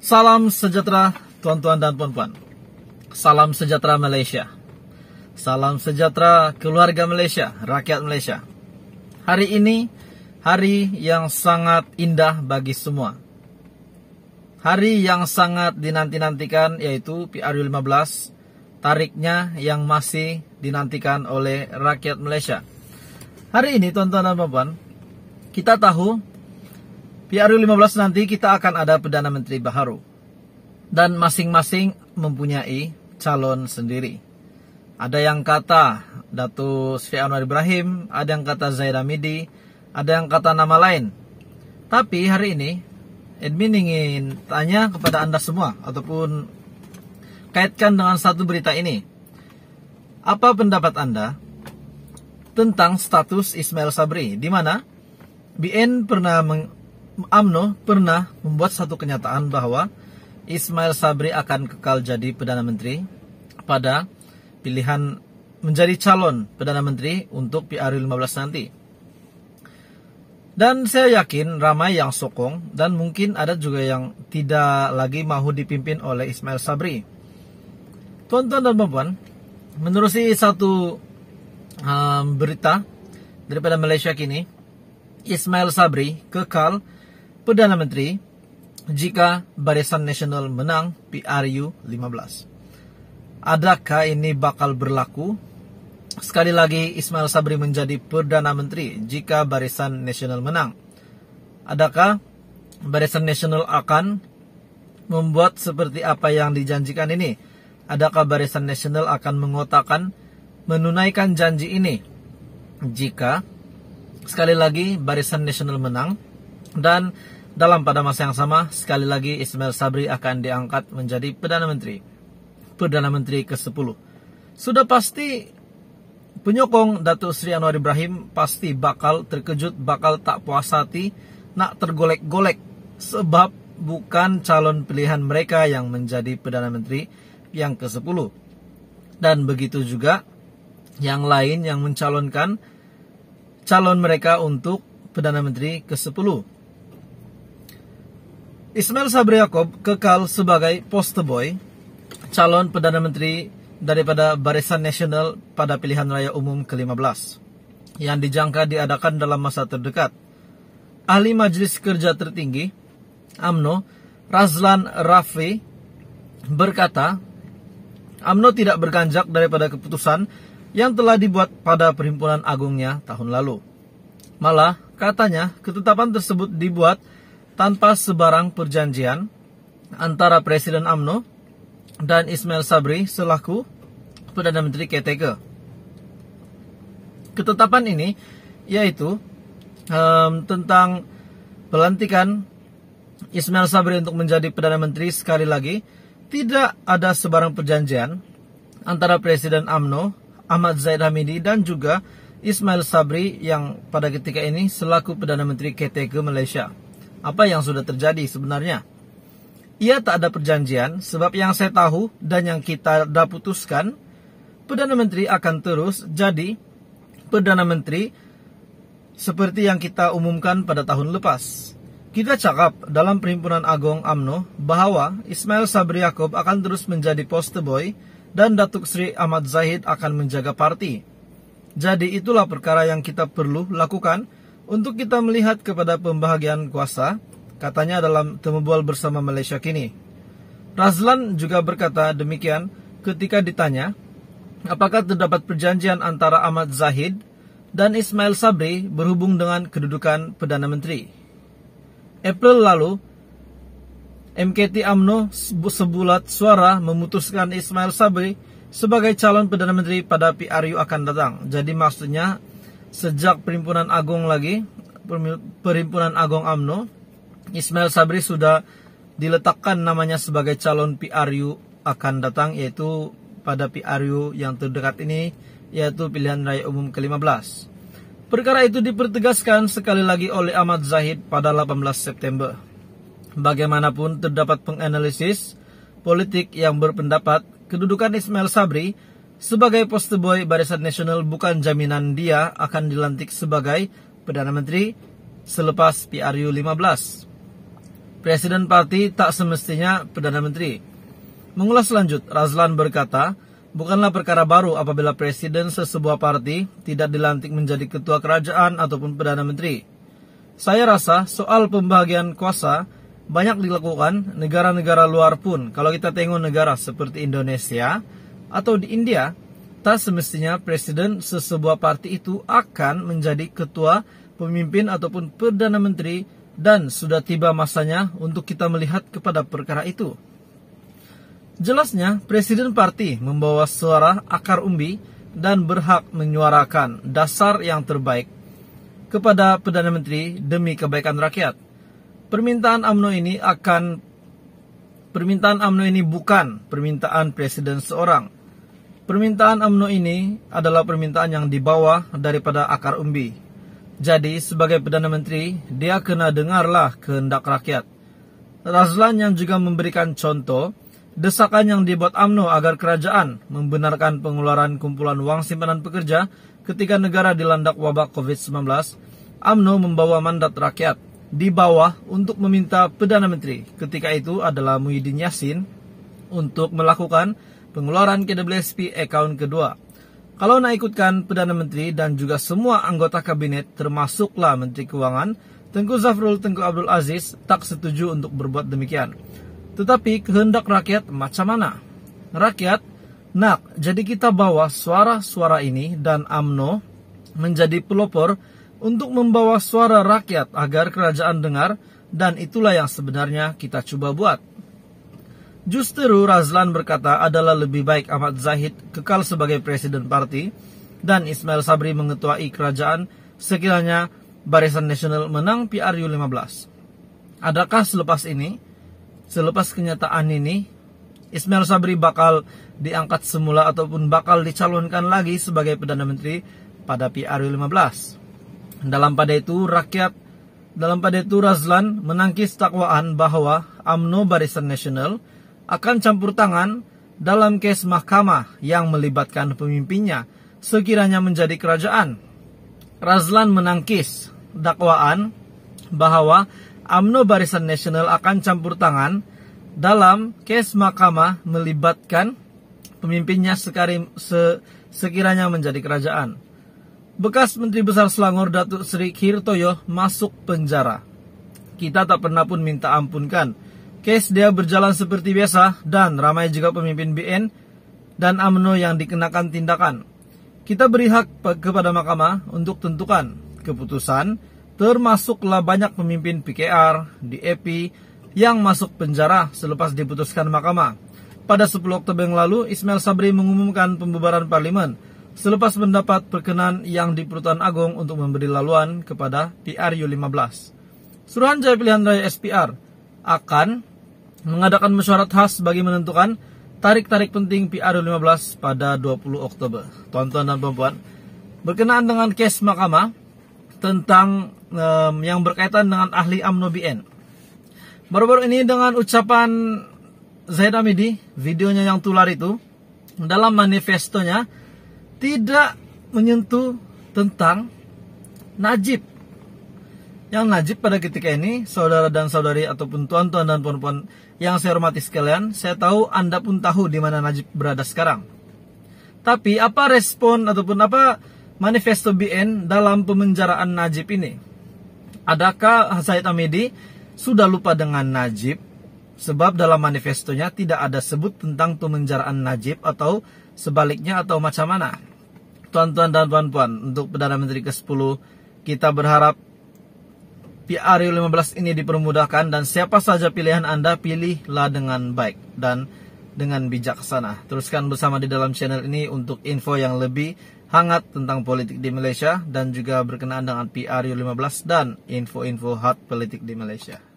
Salam sejahtera tuan-tuan dan puan-puan. Salam sejahtera Malaysia. Salam sejahtera keluarga Malaysia, rakyat Malaysia. Hari ini hari yang sangat indah bagi semua. Hari yang sangat dinanti-nantikan yaitu PRU15 tariknya yang masih dinantikan oleh rakyat Malaysia. Hari ini tuan-tuan dan puan-puan, kita tahu PRU 15 nanti kita akan ada Perdana Menteri baru. Dan masing-masing mempunyai calon sendiri. Ada yang kata Datu Sri Anwar Ibrahim, ada yang kata Zaira Midi, ada yang kata nama lain. Tapi hari ini admin ingin tanya kepada Anda semua ataupun kaitkan dengan satu berita ini. Apa pendapat Anda tentang status Ismail Sabri di mana BN pernah meng AMNO pernah membuat satu kenyataan bahwa Ismail Sabri akan kekal jadi Perdana Menteri pada pilihan menjadi calon Perdana Menteri untuk PRU 15 nanti. Dan saya yakin ramai yang sokong dan mungkin ada juga yang tidak lagi mau dipimpin oleh Ismail Sabri. Tuan-tuan dan perempuan, si satu um, berita daripada Malaysia kini, Ismail Sabri kekal Perdana Menteri jika Barisan Nasional menang PRU 15. Adakah ini bakal berlaku? Sekali lagi Ismail Sabri menjadi Perdana Menteri jika Barisan Nasional menang. Adakah Barisan Nasional akan membuat seperti apa yang dijanjikan ini? Adakah Barisan Nasional akan mengotakan menunaikan janji ini? Jika sekali lagi Barisan Nasional menang, dan dalam pada masa yang sama, sekali lagi Ismail Sabri akan diangkat menjadi Perdana Menteri. Perdana Menteri ke-10. Sudah pasti penyokong Datuk Sri Anwar Ibrahim pasti bakal terkejut, bakal tak puas hati, nak tergolek-golek. Sebab bukan calon pilihan mereka yang menjadi Perdana Menteri yang ke-10. Dan begitu juga yang lain yang mencalonkan calon mereka untuk Perdana Menteri ke-10 Ismail Sabri Yaakob kekal sebagai poster boy calon Perdana Menteri daripada Barisan Nasional pada pilihan raya umum ke-15 yang dijangka diadakan dalam masa terdekat. Ahli Majlis Kerja Tertinggi AMNO Razlan Rafi berkata, AMNO tidak berganjak daripada keputusan yang telah dibuat pada Perhimpunan Agungnya tahun lalu. Malah, katanya, ketetapan tersebut dibuat tanpa sebarang perjanjian antara Presiden AMNO dan Ismail Sabri selaku Perdana Menteri KTK. Ketetapan ini yaitu um, tentang pelantikan Ismail Sabri untuk menjadi Perdana Menteri sekali lagi tidak ada sebarang perjanjian antara Presiden AMNO Ahmad Zaid Hamidi dan juga Ismail Sabri yang pada ketika ini selaku Perdana Menteri KTK Malaysia apa yang sudah terjadi sebenarnya. Ia tak ada perjanjian, sebab yang saya tahu dan yang kita dah putuskan, Perdana Menteri akan terus jadi Perdana Menteri seperti yang kita umumkan pada tahun lepas. Kita cakap dalam Perhimpunan Agong AMNO bahwa Ismail Sabri Yaakob akan terus menjadi poster boy dan Datuk Sri Ahmad Zahid akan menjaga parti. Jadi itulah perkara yang kita perlu lakukan untuk kita melihat kepada pembahagian kuasa, katanya dalam Temubual bersama Malaysia kini. Razlan juga berkata demikian ketika ditanya, apakah terdapat perjanjian antara Ahmad Zahid dan Ismail Sabri berhubung dengan kedudukan Perdana Menteri. April lalu, MKT AMNO sebulat suara memutuskan Ismail Sabri sebagai calon Perdana Menteri pada PRU akan datang. Jadi maksudnya sejak Perhimpunan Agung lagi, Perhimpunan Agung AMNO, Ismail Sabri sudah diletakkan namanya sebagai calon PRU akan datang yaitu pada PRU yang terdekat ini yaitu pilihan raya umum ke-15. Perkara itu dipertegaskan sekali lagi oleh Ahmad Zahid pada 18 September. Bagaimanapun terdapat penganalisis politik yang berpendapat kedudukan Ismail Sabri sebagai post boy, Barisan Nasional bukan jaminan dia akan dilantik sebagai Perdana Menteri selepas PRU 15. Presiden Parti tak semestinya Perdana Menteri. Mengulas lanjut, Razlan berkata, bukanlah perkara baru apabila Presiden sesebuah parti tidak dilantik menjadi Ketua Kerajaan ataupun Perdana Menteri. Saya rasa soal pembagian kuasa banyak dilakukan negara-negara luar pun. Kalau kita tengok negara seperti Indonesia, atau di India, tak semestinya presiden sesebuah parti itu akan menjadi ketua, pemimpin ataupun perdana menteri dan sudah tiba masanya untuk kita melihat kepada perkara itu. Jelasnya, presiden parti membawa suara akar umbi dan berhak menyuarakan dasar yang terbaik kepada Perdana Menteri demi kebaikan rakyat. Permintaan AMNO ini akan permintaan AMNO ini bukan permintaan presiden seorang, Permintaan UMNO ini adalah permintaan yang dibawa daripada akar umbi. Jadi sebagai Perdana Menteri, dia kena dengarlah kehendak rakyat. Razlan yang juga memberikan contoh, desakan yang dibuat UMNO agar kerajaan membenarkan pengeluaran kumpulan wang simpanan pekerja ketika negara dilanda wabak COVID-19, UMNO membawa mandat rakyat di bawah untuk meminta Perdana Menteri ketika itu adalah Muhyiddin Yassin untuk melakukan pengeluaran KWSP account kedua. Kalau Anda ikutkan Perdana Menteri dan juga semua anggota kabinet termasuklah Menteri Keuangan, Tengku Zafrul Tengku Abdul Aziz tak setuju untuk berbuat demikian. Tetapi kehendak rakyat macam mana? Rakyat, nak, jadi kita bawa suara-suara ini dan AMNO menjadi pelopor untuk membawa suara rakyat agar kerajaan dengar dan itulah yang sebenarnya kita coba buat. Justru Razlan berkata adalah lebih baik Ahmad Zahid kekal sebagai presiden parti dan Ismail Sabri mengetuai kerajaan sekiranya Barisan Nasional menang PRU 15. Adakah selepas ini, selepas kenyataan ini, Ismail Sabri bakal diangkat semula ataupun bakal dicalonkan lagi sebagai Perdana Menteri pada PRU 15? Dalam pada itu, rakyat dalam pada itu Razlan menangkis takwaan bahwa AMNO Barisan Nasional akan campur tangan dalam kes mahkamah yang melibatkan pemimpinnya sekiranya menjadi kerajaan. Razlan menangkis dakwaan bahwa AMNO Barisan Nasional akan campur tangan dalam kes mahkamah melibatkan pemimpinnya sekarim, se, sekiranya menjadi kerajaan. Bekas Menteri Besar Selangor Datuk Sri Kirtoyo masuk penjara. Kita tak pernah pun minta ampunkan Case dia berjalan seperti biasa dan ramai juga pemimpin BN dan AMNO yang dikenakan tindakan. Kita beri hak kepada mahkamah untuk tentukan keputusan termasuklah banyak pemimpin PKR, di EP yang masuk penjara selepas diputuskan mahkamah. Pada 10 Oktober yang lalu, Ismail Sabri mengumumkan pembubaran parlimen selepas mendapat perkenan yang di Perutuan Agung untuk memberi laluan kepada PRU 15. Suruhanjaya Pilihan Raya SPR akan mengadakan mesyuarat khas bagi menentukan tarik-tarik penting PR 15 pada 20 Oktober. Tonton dan perempuan, berkenaan dengan kes mahkamah tentang um, yang berkaitan dengan ahli AMNO BN. Baru-baru ini dengan ucapan Zaid Amidi, videonya yang tular itu, dalam manifestonya tidak menyentuh tentang Najib yang najib pada ketika ini, saudara dan saudari ataupun tuan-tuan dan puan-puan yang saya hormati sekalian, saya tahu Anda pun tahu di mana najib berada sekarang. Tapi apa respon ataupun apa manifesto BN dalam pemenjaraan Najib ini? Adakah Said Amidi sudah lupa dengan Najib? Sebab dalam manifestonya tidak ada sebut tentang pemenjaraan Najib atau sebaliknya atau macam mana. Tuan-tuan dan puan-puan, untuk Perdana Menteri ke-10 kita berharap PRU 15 ini dipermudahkan dan siapa saja pilihan Anda pilihlah dengan baik dan dengan bijaksana. Teruskan bersama di dalam channel ini untuk info yang lebih hangat tentang politik di Malaysia dan juga berkenaan dengan PRU 15 dan info-info hot politik di Malaysia.